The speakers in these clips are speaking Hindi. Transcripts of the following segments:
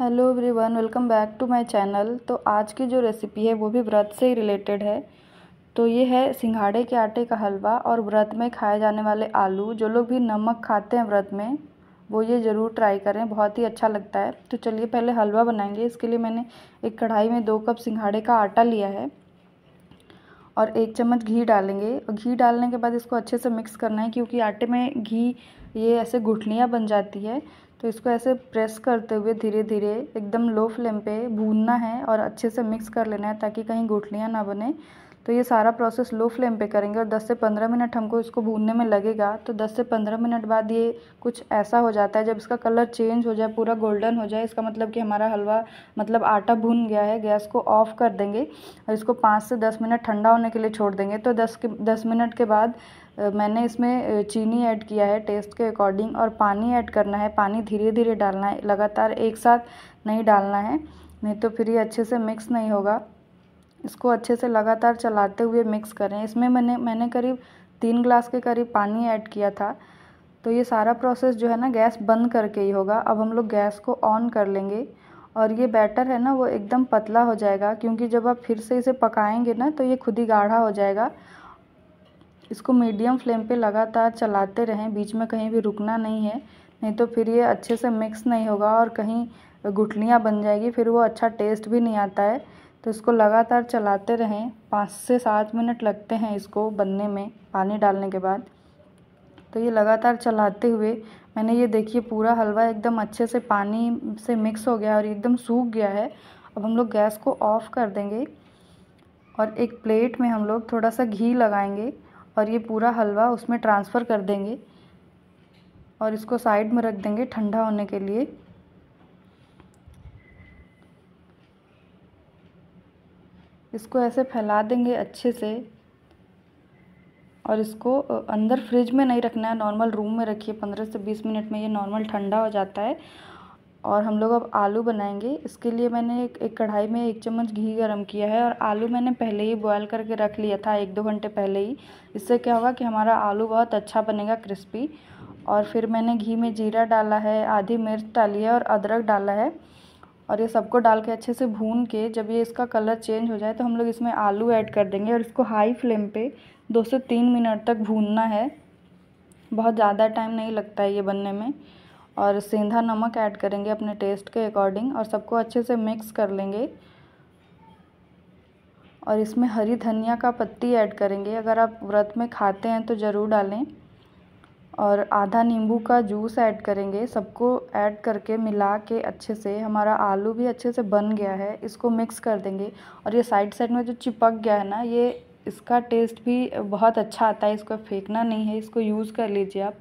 hello everyone welcome back to my channel तो आज की जो रेसिपी है वो भी व्रत से ही रिलेटेड है तो ये है सिंघाड़े के आटे का हलवा और व्रत में खाए जाने वाले आलू जो लोग भी नमक खाते हैं व्रत में वो ये ज़रूर ट्राई करें बहुत ही अच्छा लगता है तो चलिए पहले हलवा बनाएंगे इसके लिए मैंने एक कढ़ाई में दो कप सिंघाड़े का आटा लिया है और एक चम्मच घी डालेंगे और घी डालने के बाद इसको अच्छे से मिक्स करना है क्योंकि आटे में घी ये ऐसे गुठलियाँ बन जाती है तो इसको ऐसे प्रेस करते हुए धीरे धीरे एकदम लो फ्लेम पे भूनना है और अच्छे से मिक्स कर लेना है ताकि कहीं गुठलियाँ ना बने तो ये सारा प्रोसेस लो फ्लेम पे करेंगे और 10 से 15 मिनट हमको इसको भूनने में लगेगा तो 10 से 15 मिनट बाद ये कुछ ऐसा हो जाता है जब इसका कलर चेंज हो जाए पूरा गोल्डन हो जाए इसका मतलब कि हमारा हलवा मतलब आटा भून गया है गैस को ऑफ कर देंगे और इसको पाँच से दस मिनट ठंडा होने के लिए छोड़ देंगे तो दस के दस मिनट के बाद मैंने इसमें चीनी ऐड किया है टेस्ट के अकॉर्डिंग और पानी ऐड करना है पानी धीरे धीरे डालना है लगातार एक साथ नहीं डालना है नहीं तो फिर ये अच्छे से मिक्स नहीं होगा इसको अच्छे से लगातार चलाते हुए मिक्स करें इसमें मैंने मैंने करीब तीन ग्लास के करीब पानी ऐड किया था तो ये सारा प्रोसेस जो है ना गैस बंद करके ही होगा अब हम लोग गैस को ऑन कर लेंगे और ये बैटर है ना वो एकदम पतला हो जाएगा क्योंकि जब आप फिर से इसे पकाएंगे ना तो ये खुद ही गाढ़ा हो जाएगा इसको मीडियम फ्लेम पे लगातार चलाते रहें बीच में कहीं भी रुकना नहीं है नहीं तो फिर ये अच्छे से मिक्स नहीं होगा और कहीं गुठलियाँ बन जाएगी फिर वो अच्छा टेस्ट भी नहीं आता है तो इसको लगातार चलाते रहें पाँच से सात मिनट लगते हैं इसको बनने में पानी डालने के बाद तो ये लगातार चलाते हुए मैंने ये देखिए पूरा हलवा एकदम अच्छे से पानी से मिक्स हो गया और एकदम सूख गया है अब हम लोग गैस को ऑफ़ कर देंगे और एक प्लेट में हम लोग थोड़ा सा घी लगाएंगे और ये पूरा हलवा उसमें ट्रांसफ़र कर देंगे और इसको साइड में रख देंगे ठंडा होने के लिए इसको ऐसे फैला देंगे अच्छे से और इसको अंदर फ्रिज में नहीं रखना है नॉर्मल रूम में रखिए पंद्रह से बीस मिनट में ये नॉर्मल ठंडा हो जाता है और हम लोग अब आलू बनाएंगे इसके लिए मैंने एक एक कढ़ाई में एक चम्मच घी गरम किया है और आलू मैंने पहले ही बॉयल करके रख लिया था एक दो घंटे पहले ही इससे क्या होगा कि हमारा आलू बहुत अच्छा बनेगा क्रिस्पी और फिर मैंने घी में जीरा डाला है आधी मिर्च डाली है और अदरक डाला है और ये सबको डाल के अच्छे से भून के जब ये इसका कलर चेंज हो जाए तो हम लोग इसमें आलू ऐड कर देंगे और इसको हाई फ्लेम पे दो से तीन मिनट तक भूनना है बहुत ज़्यादा टाइम नहीं लगता है ये बनने में और सेंधा नमक ऐड करेंगे अपने टेस्ट के अकॉर्डिंग और सबको अच्छे से मिक्स कर लेंगे और इसमें हरी धनिया का पत्ती ऐड करेंगे अगर आप व्रत में खाते हैं तो ज़रूर डालें और आधा नींबू का जूस ऐड करेंगे सबको ऐड करके मिला के अच्छे से हमारा आलू भी अच्छे से बन गया है इसको मिक्स कर देंगे और ये साइड साइड में जो चिपक गया है ना ये इसका टेस्ट भी बहुत अच्छा आता है इसको फेंकना नहीं है इसको यूज़ कर लीजिए आप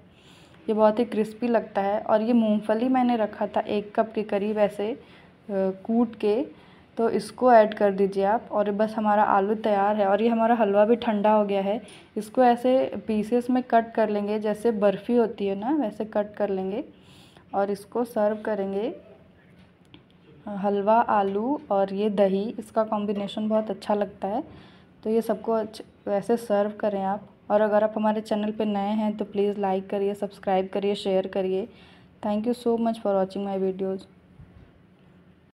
ये बहुत ही क्रिस्पी लगता है और ये मूंगफली मैंने रखा था एक कप के करीब ऐसे कूट के तो इसको ऐड कर दीजिए आप और बस हमारा आलू तैयार है और ये हमारा हलवा भी ठंडा हो गया है इसको ऐसे पीसेस में कट कर लेंगे जैसे बर्फ़ी होती है ना वैसे कट कर लेंगे और इसको सर्व करेंगे हलवा आलू और ये दही इसका कॉम्बिनेशन बहुत अच्छा लगता है तो ये सबको वैसे सर्व करें आप और अगर आप हमारे चैनल पर नए हैं तो प्लीज़ लाइक करिए सब्सक्राइब करिए शेयर करिए thank you so much for watching my videos